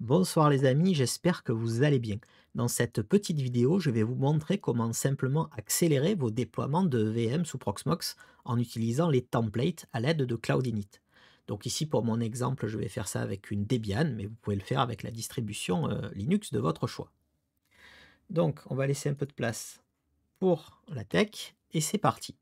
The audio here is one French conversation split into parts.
Bonsoir les amis, j'espère que vous allez bien. Dans cette petite vidéo, je vais vous montrer comment simplement accélérer vos déploiements de VM sous Proxmox en utilisant les templates à l'aide de Cloud Init. Donc ici, pour mon exemple, je vais faire ça avec une Debian, mais vous pouvez le faire avec la distribution euh, Linux de votre choix. Donc, on va laisser un peu de place pour la tech, et c'est parti.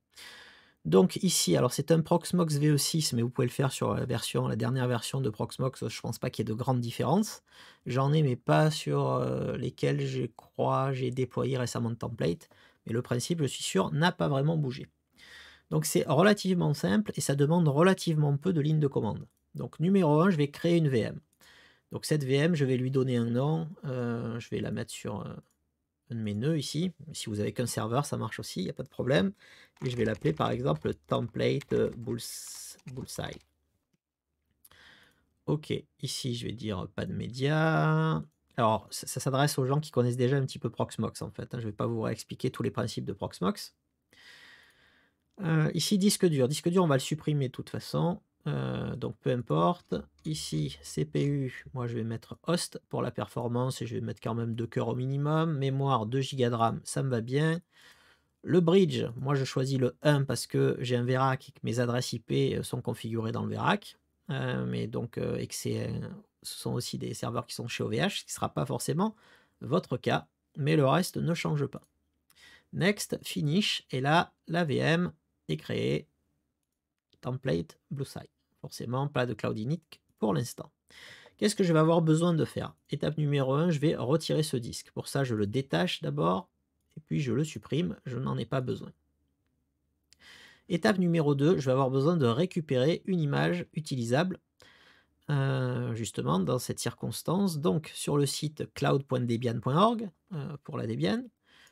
Donc ici, alors c'est un Proxmox VE6, mais vous pouvez le faire sur la version, la dernière version de Proxmox, je pense pas qu'il y ait de grandes différences. J'en ai, mais pas sur euh, lesquels je crois j'ai déployé récemment de template. Mais le principe, je suis sûr, n'a pas vraiment bougé. Donc c'est relativement simple et ça demande relativement peu de lignes de commande. Donc numéro 1, je vais créer une VM. Donc cette VM, je vais lui donner un nom, euh, je vais la mettre sur... Euh, un de mes nœuds ici. Si vous avez qu'un serveur, ça marche aussi, il n'y a pas de problème. Et je vais l'appeler par exemple template bulls, bullseye. Ok, ici je vais dire pas de média. Alors, ça, s'adresse aux gens qui connaissent déjà un petit peu Proxmox en fait. Hein. Je vais pas vous réexpliquer tous les principes de Proxmox. Euh, ici, disque dur. Disque dur, on va le supprimer de toute façon. Euh, donc peu importe. Ici, CPU, moi je vais mettre host pour la performance et je vais mettre quand même deux cœurs au minimum. Mémoire 2 Go de RAM, ça me va bien. Le bridge, moi je choisis le 1 parce que j'ai un VRAC et que mes adresses IP euh, sont configurées dans le VRAC. Euh, mais donc, et que ce sont aussi des serveurs qui sont chez OVH, ce qui ne sera pas forcément votre cas, mais le reste ne change pas. Next, finish, et là, la VM est créée. Template, blue Forcément, pas de cloud init pour l'instant. Qu'est-ce que je vais avoir besoin de faire Étape numéro 1, je vais retirer ce disque. Pour ça, je le détache d'abord, et puis je le supprime, je n'en ai pas besoin. Étape numéro 2, je vais avoir besoin de récupérer une image utilisable, euh, justement, dans cette circonstance. Donc, sur le site cloud.debian.org, euh, pour la Debian,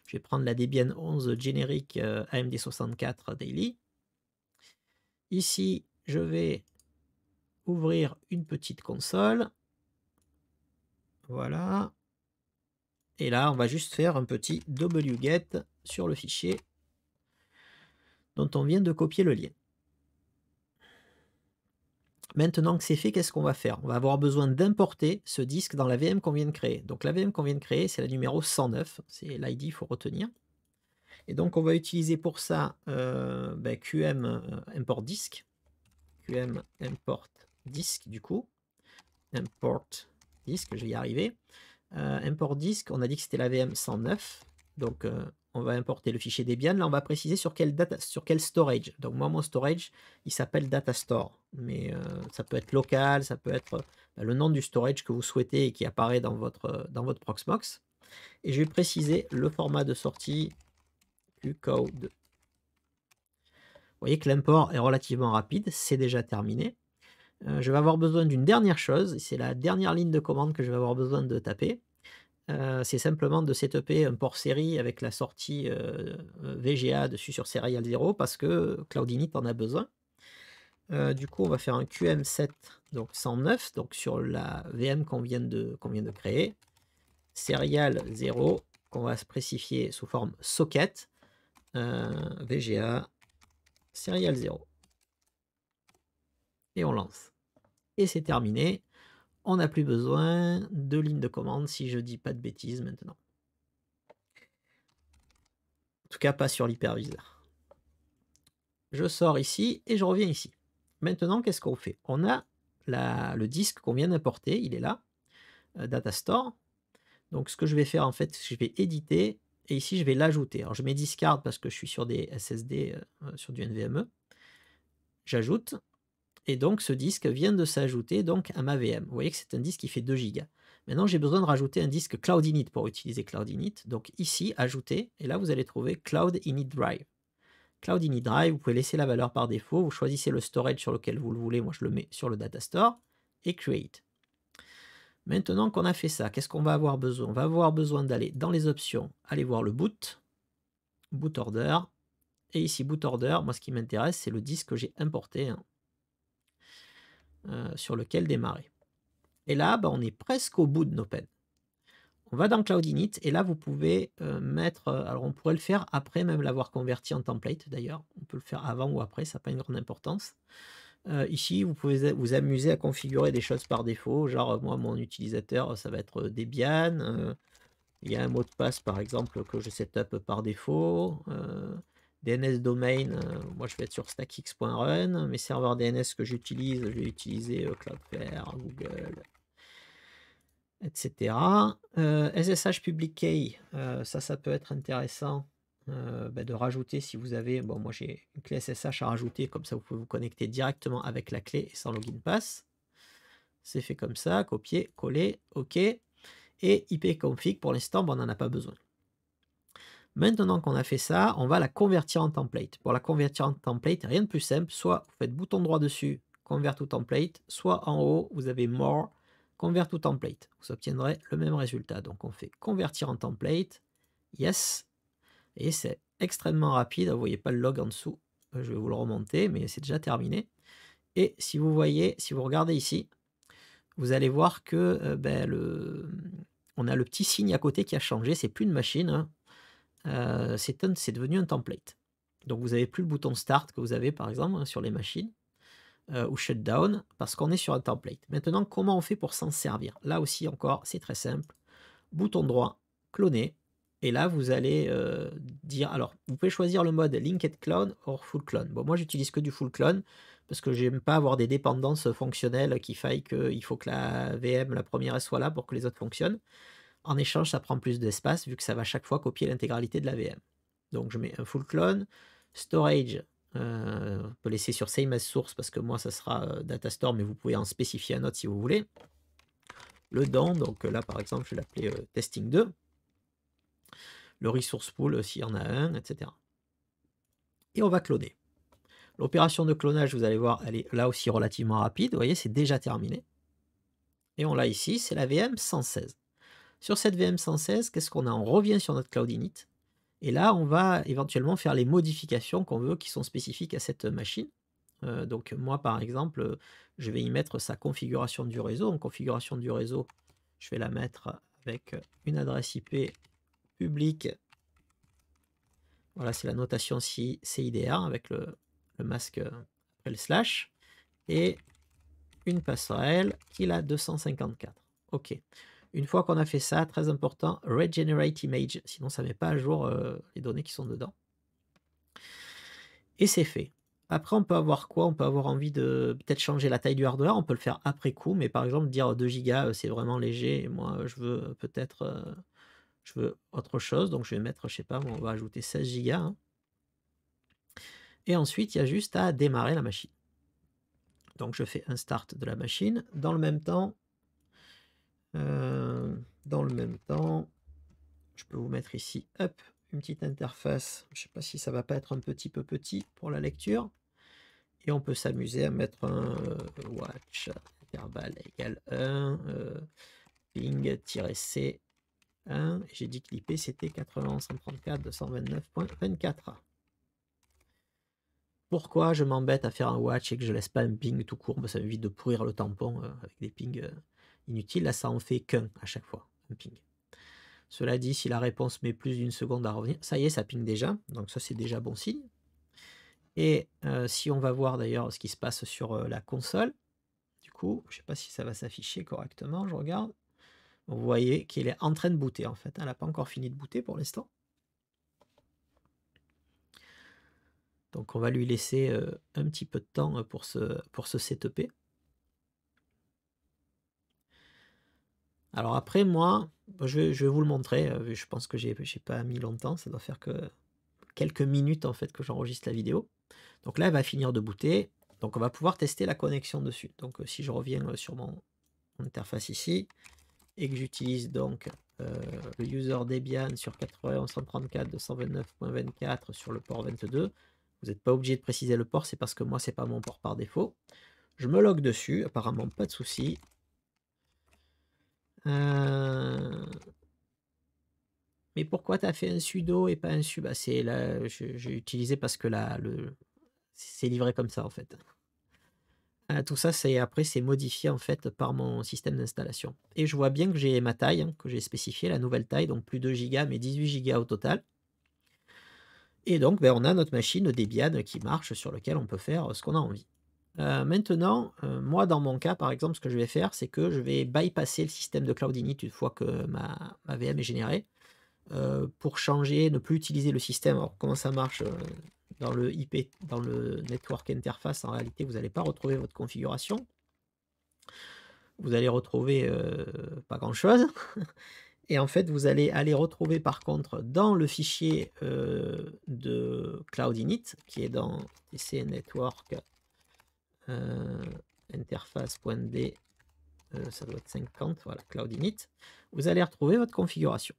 je vais prendre la Debian 11 générique euh, AMD64 Daily. Ici, je vais ouvrir une petite console. Voilà. Et là, on va juste faire un petit wget sur le fichier dont on vient de copier le lien. Maintenant que c'est fait, qu'est-ce qu'on va faire On va avoir besoin d'importer ce disque dans la VM qu'on vient de créer. Donc la VM qu'on vient de créer, c'est la numéro 109, c'est l'ID, il faut retenir. Et donc on va utiliser pour ça euh, ben, QM euh, import disque, QM import disque du coup. Import disque, je vais y arriver. Euh, import disque, on a dit que c'était la VM 109. Donc euh, on va importer le fichier Debian. Là, on va préciser sur quel, data, sur quel storage. Donc moi, mon storage, il s'appelle Datastore. Mais euh, ça peut être local, ça peut être le nom du storage que vous souhaitez et qui apparaît dans votre, dans votre Proxmox. Et je vais préciser le format de sortie code. Vous voyez que l'import est relativement rapide, c'est déjà terminé. Euh, je vais avoir besoin d'une dernière chose, c'est la dernière ligne de commande que je vais avoir besoin de taper. Euh, c'est simplement de setuper un port série avec la sortie euh, VGA dessus sur Serial 0 parce que Cloud en a besoin. du coup, on va faire un QM7 donc 109 donc sur la VM qu'on vient, de créer. Serial 0 qu'on va spécifier sous forme socket VGA Serial 0 et on lance. Et c'est terminé. On n'a plus besoin de ligne de commande si je dis pas de bêtises maintenant. En tout cas, pas sur l'hyperviseur. Je sors ici et je reviens ici. Maintenant, qu'est-ce qu'on fait On a le disque qu'on vient d'importer, il est là, euh, Data Store. Donc ce que je vais faire en fait, je vais éditer et ici je vais l'ajouter. Alors je mets discard parce que je suis sur des SSD, euh, sur du NVMe. J'ajoute, et donc ce disque vient de s'ajouter donc à ma VM. Vous voyez que c'est un disque qui fait 2 Go. Maintenant, j'ai besoin de rajouter un disque Cloud Init pour utiliser Cloud Init. Donc ici, ajouter, et là vous allez trouver Cloud Init Drive. Cloud Drive, vous pouvez laisser la valeur par défaut, vous choisissez le storage sur lequel vous le voulez, moi je le mets sur le data store, et create. Maintenant qu'on a fait ça, qu'est-ce qu'on va avoir besoin On va avoir besoin d'aller dans les options, aller voir le boot, boot order, et ici boot order, moi ce qui m'intéresse c'est le disque que j'ai importé, hein. Euh, sur lequel démarrer. Et là, bah, on est presque au bout de nos peines. On va dans Cloud Init et là, vous pouvez euh, mettre. Euh, alors, on pourrait le faire après, même l'avoir converti en template d'ailleurs. On peut le faire avant ou après, ça n'a pas une grande importance. ici, vous pouvez vous amuser à configurer des choses par défaut. Genre, moi, mon utilisateur, ça va être Debian. il y a un mot de passe, par exemple, que je setup par défaut. DNS domain, euh, moi je vais être sur stackx.run. Mes serveurs DNS que j'utilise, je vais utiliser euh, Cloudflare, Google, etc. Euh, SSH public key, ça, ça peut être intéressant ben, de rajouter si vous avez. Bon, moi j'ai une clé SSH à rajouter, comme ça vous pouvez vous connecter directement avec la clé sans login pass. C'est fait comme ça, copier, coller, OK. Et IP config, pour l'instant, ben, on n'en a pas besoin. Maintenant qu'on a fait ça, on va la convertir en template. Pour la convertir en template, rien de plus simple, soit vous faites bouton droit dessus, convert to template, soit en haut, vous avez more, convert to template. Vous obtiendrez le même résultat. Donc on fait convertir en template, yes, et c'est extrêmement rapide. Vous voyez pas le log en dessous, je vais vous le remonter, mais c'est déjà terminé. Et si vous voyez, si vous regardez ici, vous allez voir que euh, ben, on a le petit signe à côté qui a changé, c'est plus une machine, hein. Euh, c'est, devenu un template. Donc vous n'avez plus le bouton Start que vous avez par exemple hein, sur les machines euh, ou Shutdown parce qu'on est sur un template. Maintenant, comment on fait pour s'en servir Là aussi encore, c'est très simple. Bouton droit, cloner. Et là, vous allez euh, dire, alors, vous pouvez choisir le mode Linked Clone ou Full Clone. Bon, moi, j'utilise que du Full Clone parce que j'aime pas avoir des dépendances fonctionnelles qui faillent qu'il faut que la VM, la première, soit là pour que les autres fonctionnent. En échange, ça prend plus d'espace vu que ça va chaque fois copier l'intégralité de la VM. Donc je mets un full clone, storage, euh, on peut laisser sur same as source parce que moi ça sera euh, data store, mais vous pouvez en spécifier un autre si vous voulez. Le don, donc euh, là par exemple je vais l'appeler testing 2. Le resource pool s'il y en a un, etc. Et on va cloner. L'opération de clonage, vous allez voir, elle est là aussi relativement rapide. Vous voyez, c'est déjà terminé. Et on l'a ici, c'est la VM 116. Sur cette VM 116, qu'est-ce qu'on a On revient sur notre cloud init. Et là, on va éventuellement faire les modifications qu'on veut qui sont spécifiques à cette machine. Euh, donc moi, par exemple, je vais y mettre sa configuration du réseau. En configuration du réseau, je vais la mettre avec une adresse IP publique. Voilà, c'est la notation CIDR avec le, masque euh, L slash. Et une passerelle qui a 254. OK. Une fois qu'on a fait ça, très important, regenerate image, sinon ça ne met pas à jour euh, les données qui sont dedans. Et c'est fait. Après, on peut avoir quoi On peut avoir envie de peut-être changer la taille du hardware, on peut le faire après coup, mais par exemple dire 2 gigas, euh, c'est vraiment léger moi je veux euh, peut-être je veux autre chose, donc je vais mettre, je sais pas, on va ajouter 16 Go. Hein. Et ensuite, il y a juste à démarrer la machine. Donc je fais un start de la machine. Dans le même temps, euh, dans le même temps, je peux vous mettre ici, une petite interface. Je ne sais pas si ça ne va pas être un petit peu petit pour la lecture. Et on peut s'amuser à mettre un euh, watch intervalle égal 1, ping-c 1. J'ai dit que l'IP c'était 229.24. Pourquoi je m'embête à faire un watch et que je ne laisse pas un ping tout court Ça m'évite de pourrir le tampon euh, avec des pings Inutile, là ça en fait qu'un à chaque fois, ping. Cela dit, si la réponse met plus d'une seconde à revenir, ça y est, ça ping déjà, donc ça c'est déjà bon signe. Et euh, si on va voir d'ailleurs ce qui se passe sur euh, la console, du coup, je ne sais pas si ça va s'afficher correctement, je regarde. Vous voyez qu'elle est en train de booter en fait, hein, elle n'a pas encore fini de booter pour l'instant. Donc on va lui laisser euh, un petit peu de temps pour se, pour se setuper. Alors après, moi, bah, je vais, vous le montrer. Euh, je pense que j'ai pas mis longtemps. Ça doit faire que quelques minutes en fait que j'enregistre la vidéo. Donc là, elle va finir de booter. Donc on va pouvoir tester la connexion dessus. Donc euh, si je reviens euh, sur mon, interface ici et que j'utilise donc le user Debian sur 9134.229.24 sur le port 22, vous n'êtes pas obligé de préciser le port, c'est parce que moi c'est pas mon port par défaut. Je me log dessus, apparemment pas de souci. Euh, mais pourquoi tu as fait un sudo et pas un sub ah, là, j'ai utilisé parce que là, le... c'est livré comme ça en fait. Euh, tout ça, c'est après, c'est modifié en fait par mon système d'installation. Et je vois bien que j'ai ma taille, hein, que j'ai spécifié, la nouvelle taille, donc plus 2 gigas, mais 18 gigas au total. Et donc, ben, on a notre machine Debian qui marche, sur lequel on peut faire euh, ce qu'on a envie. Euh, maintenant, euh, moi, dans mon cas, par exemple, ce que je vais faire, c'est que je vais bypasser le système de Cloud Init une fois que ma, VM est générée euh, pour changer, ne plus utiliser le système. Alors, comment ça marche dans le IP, dans le Network Interface En réalité, vous n'allez pas retrouver votre configuration. Vous allez retrouver pas grand-chose. Et en fait, vous allez aller retrouver par contre dans le fichier de Cloud Init, qui est dans TC Network euh, interface.d, euh, ça doit être 50, voilà, cloud Vous allez retrouver votre configuration.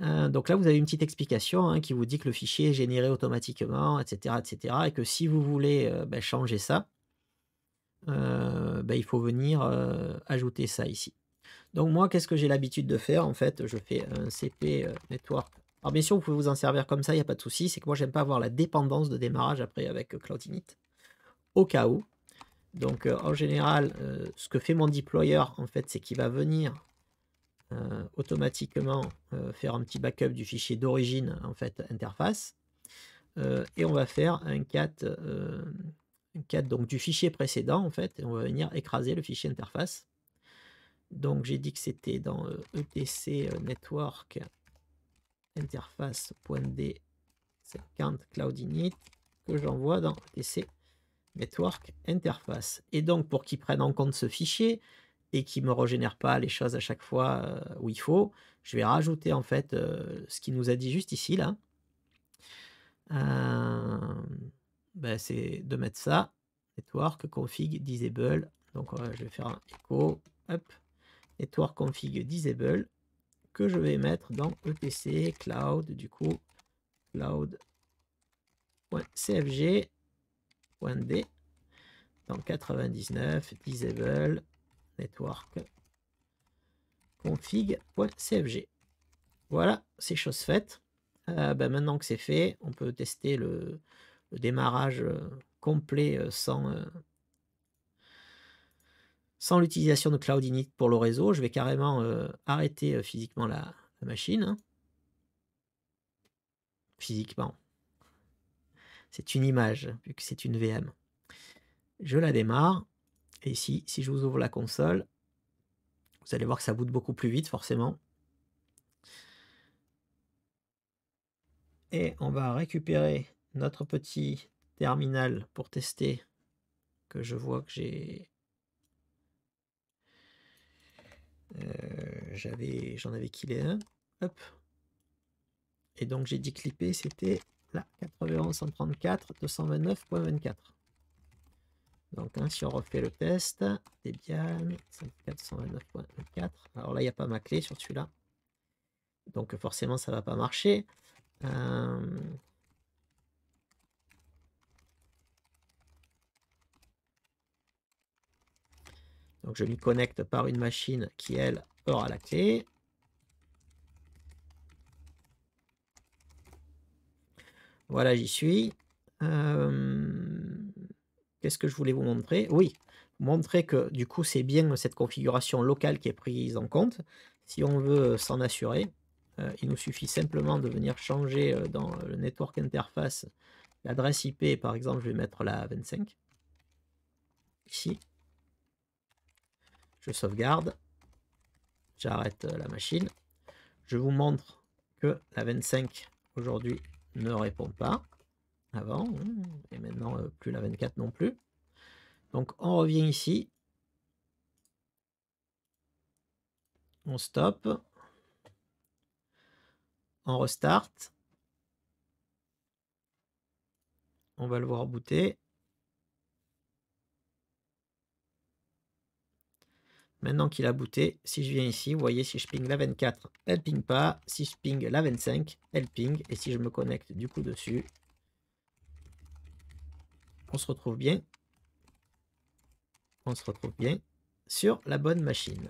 Euh, donc là, vous avez une petite explication hein, qui vous dit que le fichier est généré automatiquement, etc., etc., et que si vous voulez ben, changer ça, ben, il faut venir ajouter ça ici. Donc moi, qu'est-ce que j'ai l'habitude de faire En fait, je fais un CP Network. Alors bien sûr, vous pouvez vous en servir comme ça, il n'y a pas de souci. C'est que moi, j'aime pas avoir la dépendance de démarrage après avec Cloud Init au cas où. Donc euh, en général, euh, ce que fait mon deployer, en fait, c'est qu'il va venir euh, automatiquement faire un petit backup du fichier d'origine, en fait, interface. et on va faire un cat, un cat donc, du fichier précédent, en fait, on va venir écraser le fichier interface. Donc j'ai dit que c'était dans etc network interface.d50 cloud init que j'envoie dans etc Network Interface. Et donc, pour qu'il prenne en compte ce fichier et qu'il ne me régénère pas les choses à chaque fois euh, où il faut, je vais rajouter en fait euh, ce qu'il nous a dit juste ici, là. Euh, ben, c'est de mettre ça, network config disable. Donc, je vais faire un echo, hop, network config disable, que je vais mettre dans etc cloud, du coup, cloud.cfg point D dans 99 disable network config.cfg. Voilà, c'est chose faite. Euh, ben, maintenant que c'est fait, on peut tester le, démarrage euh, complet euh, sans, sans l'utilisation de Cloud Init pour le réseau. Je vais carrément arrêter physiquement la machine. Hein. Physiquement. C'est une image, vu que c'est une VM. Je la démarre. Et ici, si je vous ouvre la console, vous allez voir que ça boot beaucoup plus vite, forcément. Et on va récupérer notre petit terminal pour tester que je vois que j'ai euh, j'avais j'en avais killé un hop et donc j'ai dit clipper c'était Là, 91, 134, 229.24. Donc, hein, si on refait le test, Debian, 129.24. Alors là, il n'y a pas ma clé sur celui-là. Donc, forcément, ça ne va pas marcher. Euh, donc, je lui connecte par une machine qui, elle, aura la clé. Voilà, j'y suis. Qu'est-ce que je voulais vous montrer Oui, montrer que du coup, c'est bien cette configuration locale qui est prise en compte. Si on veut euh, s'en assurer, euh, il nous suffit simplement de venir changer euh, dans le network interface l'adresse IP. Par exemple, je vais mettre la 25. Ici. Je sauvegarde. J'arrête la machine. Je vous montre que la 25 aujourd'hui ne répond pas avant, hein, et maintenant euh, plus la 24 non plus. Donc on revient ici, on stop, on restart, on va le voir booter, Maintenant qu'il a booté, si je viens ici, vous voyez, si je ping la 24, elle ping pas. Si je ping la 25, elle ping. Et si je me connecte du coup dessus, on se retrouve bien. On se retrouve bien sur la bonne machine.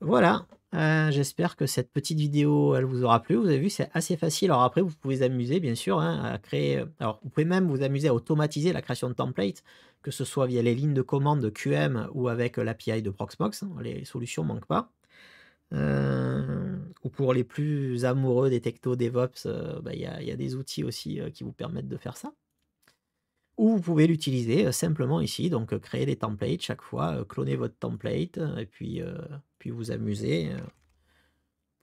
Voilà, euh, j'espère que cette petite vidéo, elle vous aura plu. Vous avez vu, c'est assez facile. Alors après, vous pouvez vous amuser, bien sûr, hein, à créer... Euh, alors, vous pouvez même vous amuser à automatiser la création de templates, que ce soit via les lignes de commande de QM ou avec euh, l'API de Proxmox. Hein, les solutions manquent pas. ou pour les plus amoureux des techno DevOps, bah, il y, a des outils aussi qui vous permettent de faire ça ou vous pouvez l'utiliser euh, simplement ici, donc euh, créer des templates chaque fois, euh, cloner votre template et puis, puis vous amuser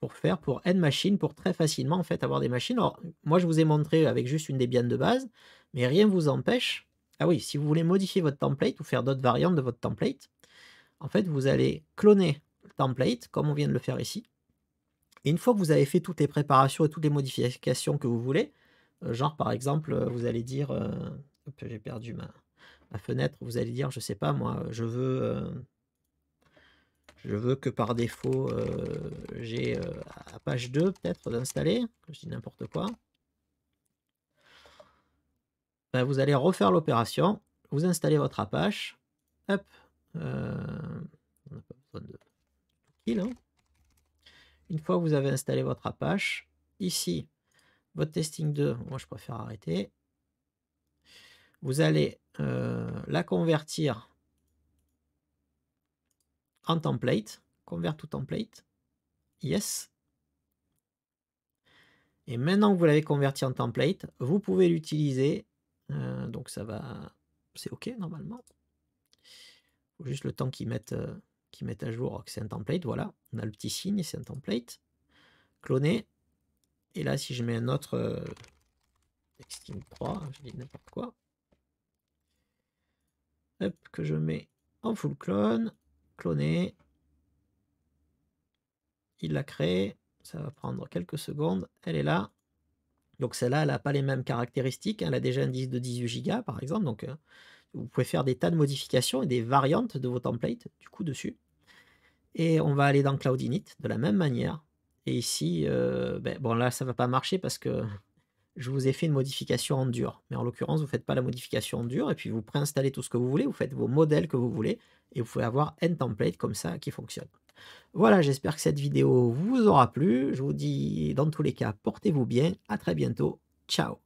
pour faire pour N machine, pour très facilement en fait avoir des machines. Alors moi je vous ai montré avec juste une Debian de base, mais rien ne vous empêche. Ah oui, si vous voulez modifier votre template ou faire d'autres variantes de votre template, en fait vous allez cloner le template comme on vient de le faire ici. Et une fois que vous avez fait toutes les préparations et toutes les modifications que vous voulez, genre par exemple vous allez dire j'ai perdu ma, fenêtre. Vous allez dire, je sais pas, moi, je veux, euh, je veux que par défaut, euh, j'ai Apache euh, 2 peut-être d'installer. Je dis n'importe quoi. Ben, vous allez refaire l'opération. Vous installez votre Apache. Hop. on n'a pas besoin de kill. Hein. Une fois que vous avez installé votre Apache, ici, votre testing 2, moi je préfère arrêter. Vous allez euh, la convertir en template. Convert to template. Yes. Et maintenant que vous l'avez converti en template, vous pouvez l'utiliser. Euh, donc ça va... C'est OK normalement. Faut juste le temps euh, qu'ils mettent, à jour que c'est un template. Voilà, on a le petit signe, c'est un template. Cloner. Et là, si je mets un autre... Extinct 3, je dis n'importe quoi que je mets en full clone, cloner. Il l'a créé, ça va prendre quelques secondes, elle est là. Donc celle-là, elle n'a pas les mêmes caractéristiques, hein. elle a déjà un disque de 18 Go par exemple, donc euh, vous pouvez faire des tas de modifications et des variantes de vos templates du coup dessus. Et on va aller dans Cloud Init de la même manière. Et ici, euh, ben, bon là ça va pas marcher parce que je vous ai fait une modification en dur. Mais en l'occurrence, vous ne faites pas la modification en dur et puis vous préinstallez tout ce que vous voulez, vous faites vos modèles que vous voulez et vous pouvez avoir un template comme ça qui fonctionne. Voilà, j'espère que cette vidéo vous aura plu. Je vous dis dans tous les cas, portez-vous bien. À très bientôt. Ciao